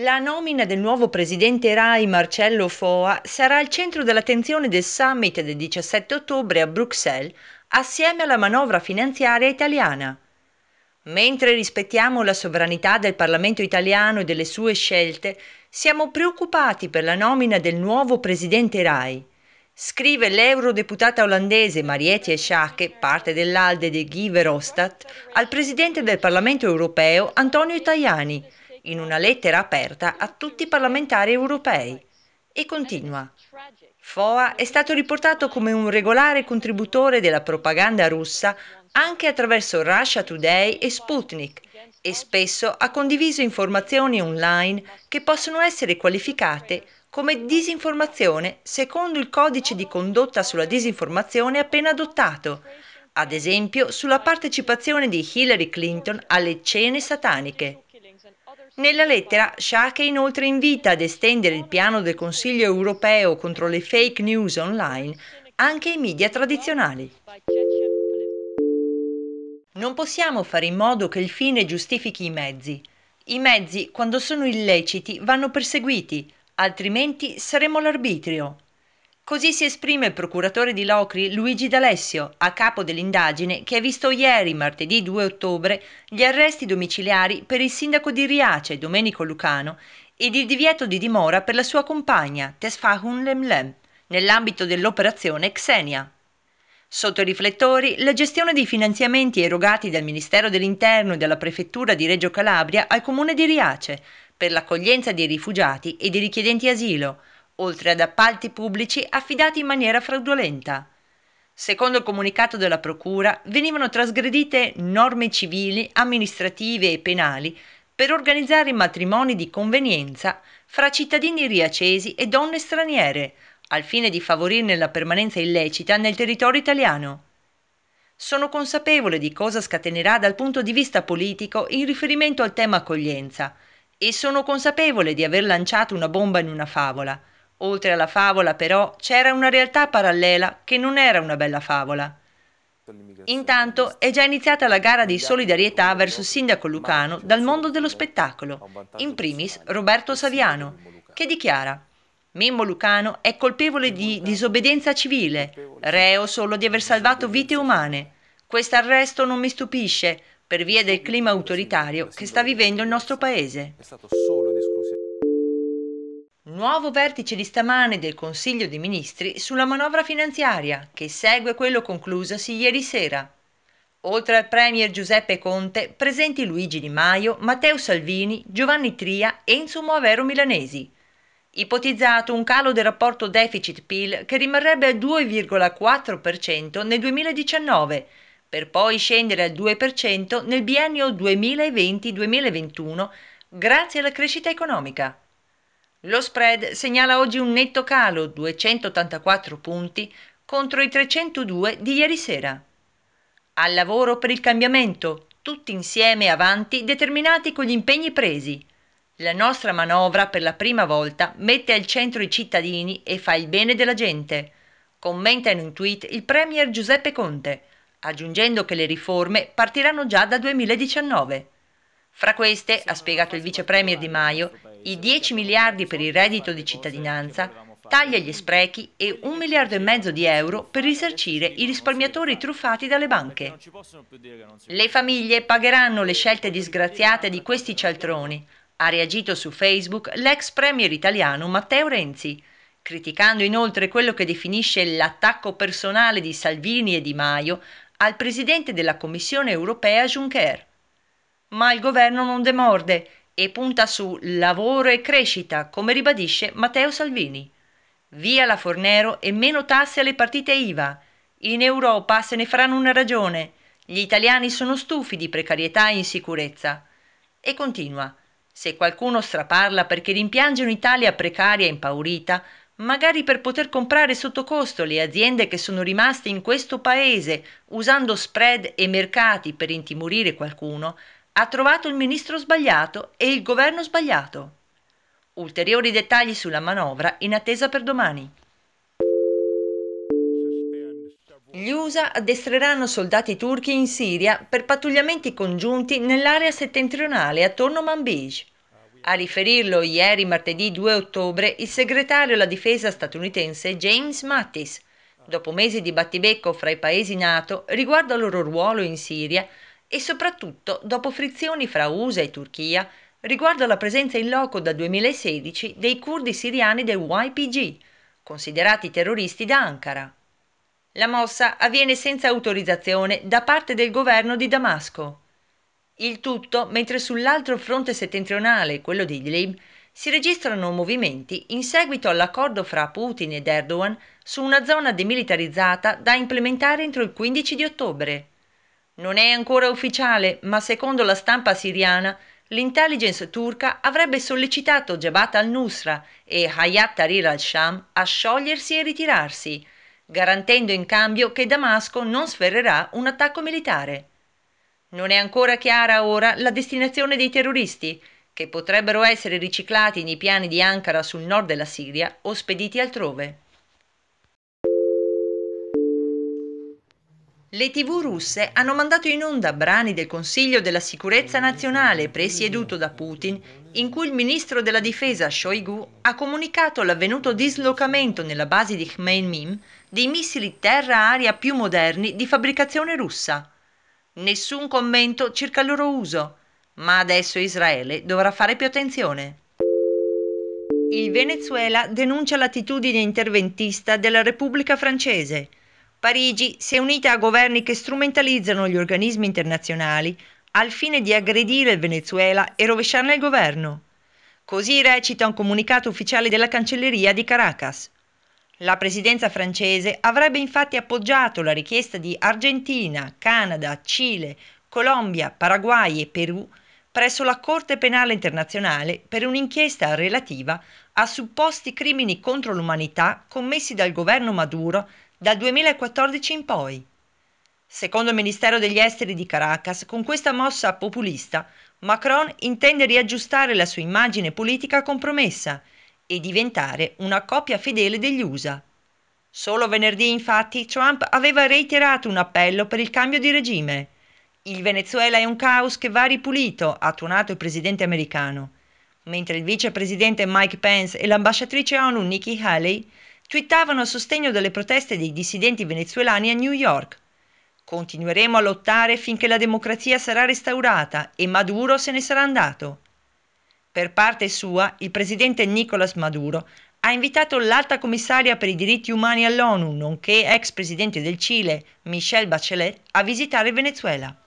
La nomina del nuovo presidente RAI Marcello Foa sarà al centro dell'attenzione del summit del 17 ottobre a Bruxelles assieme alla manovra finanziaria italiana. Mentre rispettiamo la sovranità del Parlamento italiano e delle sue scelte, siamo preoccupati per la nomina del nuovo presidente RAI. Scrive l'eurodeputata olandese Marietje Schacke, parte dell'Alde di Guy Verhofstadt, al presidente del Parlamento europeo Antonio Tajani in una lettera aperta a tutti i parlamentari europei. E continua. Foa è stato riportato come un regolare contributore della propaganda russa anche attraverso Russia Today e Sputnik e spesso ha condiviso informazioni online che possono essere qualificate come disinformazione secondo il codice di condotta sulla disinformazione appena adottato, ad esempio sulla partecipazione di Hillary Clinton alle cene sataniche. Nella lettera Sciacca inoltre invita ad estendere il piano del Consiglio europeo contro le fake news online anche ai media tradizionali. Non possiamo fare in modo che il fine giustifichi i mezzi. I mezzi, quando sono illeciti, vanno perseguiti, altrimenti saremo l'arbitrio. Così si esprime il procuratore di Locri Luigi D'Alessio, a capo dell'indagine che ha visto ieri, martedì 2 ottobre, gli arresti domiciliari per il sindaco di Riace, Domenico Lucano, ed il divieto di dimora per la sua compagna, Tesfahun Lemlem, nell'ambito dell'operazione Xenia. Sotto i riflettori, la gestione dei finanziamenti erogati dal Ministero dell'Interno e dalla Prefettura di Reggio Calabria al Comune di Riace per l'accoglienza dei rifugiati e dei richiedenti asilo, oltre ad appalti pubblici affidati in maniera fraudolenta. Secondo il comunicato della Procura, venivano trasgredite norme civili, amministrative e penali per organizzare matrimoni di convenienza fra cittadini riaccesi e donne straniere, al fine di favorirne la permanenza illecita nel territorio italiano. Sono consapevole di cosa scatenerà dal punto di vista politico in riferimento al tema accoglienza e sono consapevole di aver lanciato una bomba in una favola – Oltre alla favola, però, c'era una realtà parallela che non era una bella favola. Intanto è già iniziata la gara di solidarietà verso il sindaco lucano dal mondo dello spettacolo, in primis Roberto Saviano, che dichiara Mimmo Lucano è colpevole di disobbedienza civile, reo solo di aver salvato vite umane. Quest'arresto non mi stupisce per via del clima autoritario che sta vivendo il nostro paese nuovo vertice di stamane del Consiglio dei Ministri sulla manovra finanziaria, che segue quello conclusosi ieri sera. Oltre al Premier Giuseppe Conte, presenti Luigi Di Maio, Matteo Salvini, Giovanni Tria e Enzo Moavero Milanesi. Ipotizzato un calo del rapporto deficit-PIL che rimarrebbe al 2,4% nel 2019, per poi scendere al 2% nel biennio 2020-2021 grazie alla crescita economica. Lo spread segnala oggi un netto calo, 284 punti, contro i 302 di ieri sera. Al lavoro per il cambiamento, tutti insieme avanti, determinati con gli impegni presi. La nostra manovra per la prima volta mette al centro i cittadini e fa il bene della gente, commenta in un tweet il Premier Giuseppe Conte, aggiungendo che le riforme partiranno già da 2019. Fra queste, ha spiegato il vice premier Di Maio, i 10 miliardi per il reddito di cittadinanza, taglia gli sprechi e un miliardo e mezzo di euro per risarcire i risparmiatori truffati dalle banche. Le famiglie pagheranno le scelte disgraziate di questi cialtroni, ha reagito su Facebook l'ex premier italiano Matteo Renzi, criticando inoltre quello che definisce l'attacco personale di Salvini e Di Maio al presidente della Commissione europea Juncker. Ma il governo non demorde e punta su lavoro e crescita, come ribadisce Matteo Salvini. Via la Fornero e meno tasse alle partite IVA. In Europa se ne faranno una ragione. Gli italiani sono stufi di precarietà e insicurezza. E continua. Se qualcuno straparla perché rimpiange un'Italia precaria e impaurita, magari per poter comprare sotto costo le aziende che sono rimaste in questo paese, usando spread e mercati per intimorire qualcuno, ha trovato il ministro sbagliato e il governo sbagliato. Ulteriori dettagli sulla manovra in attesa per domani. Gli USA addestreranno soldati turchi in Siria per pattugliamenti congiunti nell'area settentrionale attorno a Manbij. A riferirlo ieri martedì 2 ottobre il segretario alla difesa statunitense James Mattis, dopo mesi di battibecco fra i paesi NATO riguardo al loro ruolo in Siria e soprattutto dopo frizioni fra USA e Turchia riguardo alla presenza in loco da 2016 dei curdi siriani del YPG, considerati terroristi da Ankara. La mossa avviene senza autorizzazione da parte del governo di Damasco. Il tutto mentre sull'altro fronte settentrionale, quello di Idlib, si registrano movimenti in seguito all'accordo fra Putin ed Erdogan su una zona demilitarizzata da implementare entro il 15 di ottobre. Non è ancora ufficiale, ma secondo la stampa siriana, l'intelligence turca avrebbe sollecitato Jabhat al-Nusra e Hayat Tahrir al-Sham a sciogliersi e ritirarsi, garantendo in cambio che Damasco non sferrerà un attacco militare. Non è ancora chiara ora la destinazione dei terroristi, che potrebbero essere riciclati nei piani di Ankara sul nord della Siria o spediti altrove. Le tv russe hanno mandato in onda brani del Consiglio della sicurezza nazionale presieduto da Putin, in cui il ministro della difesa Shoigu ha comunicato l'avvenuto dislocamento nella base di Khmelnym dei missili terra-aria più moderni di fabbricazione russa. Nessun commento circa il loro uso, ma adesso Israele dovrà fare più attenzione. Il Venezuela denuncia l'attitudine interventista della Repubblica francese Parigi si è unita a governi che strumentalizzano gli organismi internazionali al fine di aggredire il Venezuela e rovesciarne il governo. Così recita un comunicato ufficiale della Cancelleria di Caracas. La presidenza francese avrebbe infatti appoggiato la richiesta di Argentina, Canada, Cile, Colombia, Paraguay e Perù presso la Corte Penale Internazionale per un'inchiesta relativa a supposti crimini contro l'umanità commessi dal governo Maduro dal 2014 in poi. Secondo il Ministero degli Esteri di Caracas, con questa mossa populista, Macron intende riaggiustare la sua immagine politica compromessa e diventare una coppia fedele degli USA. Solo venerdì, infatti, Trump aveva reiterato un appello per il cambio di regime. Il Venezuela è un caos che va ripulito, ha tuonato il presidente americano, mentre il vicepresidente Mike Pence e l'ambasciatrice ONU Nikki Haley twittavano a sostegno delle proteste dei dissidenti venezuelani a New York. Continueremo a lottare finché la democrazia sarà restaurata e Maduro se ne sarà andato. Per parte sua, il presidente Nicolas Maduro ha invitato l'alta commissaria per i diritti umani all'ONU, nonché ex presidente del Cile, Michelle Bachelet, a visitare Venezuela.